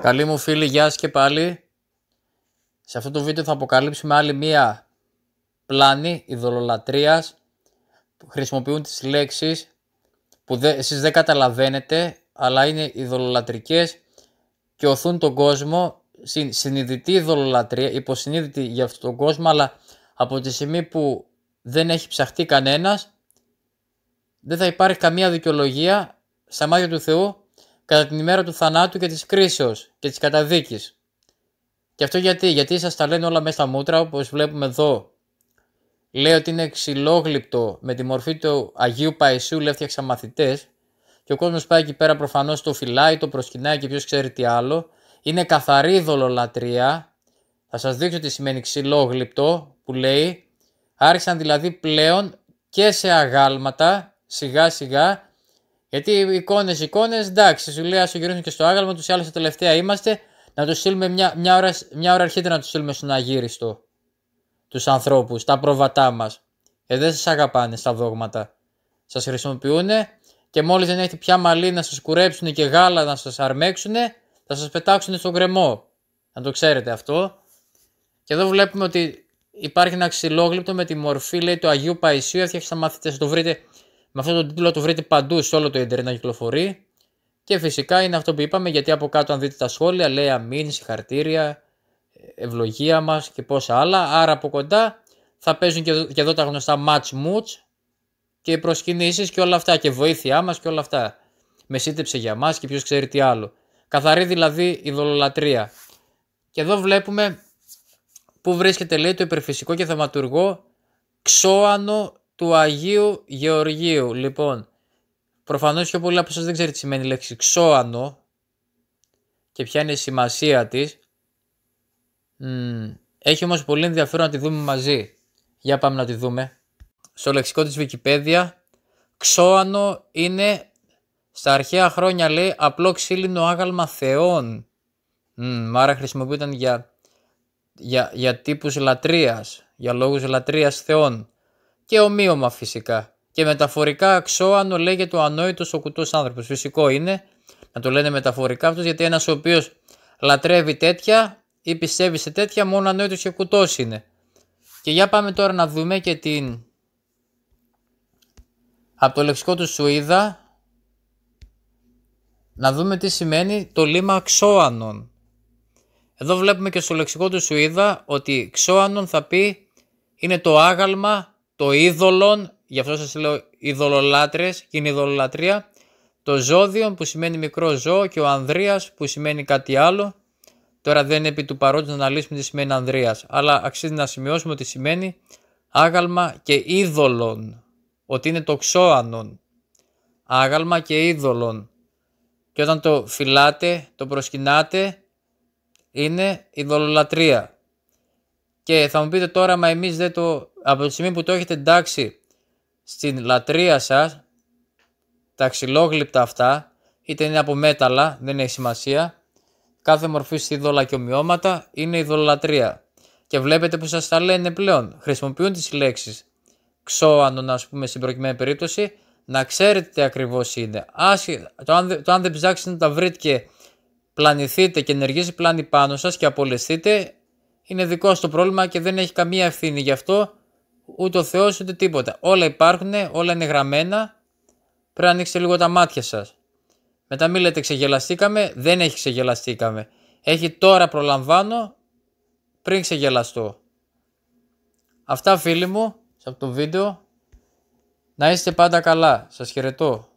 Καλή μου φίλη, γεια σας και πάλι. Σε αυτό το βίντεο θα αποκαλύψουμε άλλη μία πλάνη ειδωλολατρίας που χρησιμοποιούν τις λέξεις που δε, εσείς δεν καταλαβαίνετε αλλά είναι ειδωλολατρικές και οθούν τον κόσμο συν, συνειδητή ειδωλολατρία, υποσυνείδητη για αυτόν τον κόσμο αλλά από τη στιγμή που δεν έχει ψαχτεί κανένας δεν θα υπάρχει καμία δικαιολογία στα μάτια του Θεού κατά την ημέρα του θανάτου και της κρίσεως και της καταδίκης. Και αυτό γιατί, γιατί σας τα λένε όλα μέσα στα μούτρα όπως βλέπουμε εδώ. Λέει ότι είναι ξυλόγλυπτο με τη μορφή του Αγίου Παϊσού λέει έφτιαξα μαθητές και ο κόσμος πάει εκεί πέρα προφανώς το φυλάει, το προσκυνάει και ποιος ξέρει τι άλλο. Είναι καθαρή δολολατρεία. Θα σας δείξω τι σημαίνει ξυλόγλυπτο που λέει. Άρχισαν δηλαδή πλέον και σε αγάλματα σιγά σιγά γιατί εικόνε, εικόνες, εντάξει, σου λέει, ας γυρίσουν και στο άγαλμα, τους ή τελευταία είμαστε. Να τους στείλουμε μια, μια, ώρα, μια ώρα αρχίτερα να τους στείλουμε στον αγύριστο. Τους ανθρώπους, τα πρόβατά μας. Ε, δεν σας αγαπάνε στα δόγματα. Σας χρησιμοποιούν και μόλις δεν έχετε πια μαλλί να σας κουρέψουν και γάλα να σας αρμέξουν, θα σας πετάξουν στον κρεμό. Να το ξέρετε αυτό. Και εδώ βλέπουμε ότι υπάρχει ένα ξυλόγλυπτο με τη μορφή λέει, του Αγίου Παϊσίου. Έφτιαξε τα μαθητέ, το βρείτε με αυτόν τον τίτλο το βρείτε παντού σε όλο το Ιντερνετ να κυκλοφορεί. Και φυσικά είναι αυτό που είπαμε, γιατί από κάτω, αν δείτε τα σχόλια, λέει αμήν, συγχαρτήρια, ευλογία μας και πόσα άλλα. Άρα από κοντά θα παίζουν και εδώ, τα γνωστά match moods και προσκυνήσεις και όλα αυτά. Και βοήθειά μας και όλα αυτά. Με σύντεψε για μας και ποιος ξέρει τι άλλο. Καθαρή δηλαδή η δολολατρία. Και εδώ βλέπουμε που βρίσκεται λέει το υπερφυσικό και θεματουργό ξώανο του Αγίου Γεωργίου. Λοιπόν, προφανώς πιο πολλοί από εσάς δεν ξέρετε τι σημαίνει η λέξη ξώανο και ποια είναι η σημασία της. έχει όμως πολύ ενδιαφέρον να τη δούμε μαζί. Για πάμε να τη δούμε. Στο λεξικό της Wikipedia, ξώανο είναι στα αρχαία χρόνια λέει απλό ξύλινο άγαλμα θεών. Μ, άρα χρησιμοποιούνταν για, για, για τύπους λατρείας, για λόγους λατρείας θεών και ομοίωμα φυσικά. Και μεταφορικά αξόανο λέγεται ο ανόητος ο κουτός άνθρωπος. Φυσικό είναι να το λένε μεταφορικά αυτός, γιατί ένας ο οποίος λατρεύει τέτοια ή πιστεύει σε τέτοια, μόνο ανόητος και κουτός είναι. Και για πάμε τώρα να δούμε και την. Από το λεξικό του Σουίδα, να δούμε τι σημαίνει το λίμα ξόανων. Εδώ βλέπουμε και στο λεξικό του Σουίδα ότι ξόανων θα πει είναι το άγαλμα το είδωλον, γι' αυτό σας λέω ειδωλολάτρες και είναι ειδωλολατρία, το ζώδιον που σημαίνει μικρό ζώο και ο Ανδρίας που σημαίνει κάτι άλλο. Τώρα δεν είναι επί του παρόντος να αναλύσουμε τι σημαίνει Ανδρίας, αλλά αξίζει να σημειώσουμε ότι σημαίνει άγαλμα και είδωλον, ότι είναι το ξώανον. Άγαλμα και είδωλον. Και όταν το φυλάτε, το προσκυνάτε, είναι ειδωλολατρία. Και θα μου πείτε τώρα, μα εμείς δεν το... Από τη στιγμή που το έχετε εντάξει στην λατρεία σας, τα ξυλόγλυπτα αυτά, είτε είναι από μέταλλα, δεν έχει σημασία, κάθε μορφή είδωλα και ομοιώματα είναι δολατρεία. Και βλέπετε που σας τα λένε πλέον. Χρησιμοποιούν τις λέξεις ξώανων, ας πούμε, στην προκειμένη περίπτωση, να ξέρετε τι ακριβώς είναι. το, αν, δεν ψάξετε να τα βρείτε και πλανηθείτε και ενεργήσει πλάνη πάνω σας και απολεσθείτε, είναι δικό το πρόβλημα και δεν έχει καμία ευθύνη γι' αυτό, ούτε ο Θεός ούτε τίποτα. Όλα υπάρχουν, όλα είναι γραμμένα. Πρέπει να ανοίξετε λίγο τα μάτια σας. Μετά μην λέτε ξεγελαστήκαμε, δεν έχει ξεγελαστήκαμε. Έχει τώρα προλαμβάνω πριν ξεγελαστώ. Αυτά φίλοι μου, από το βίντεο. Να είστε πάντα καλά. Σας χαιρετώ.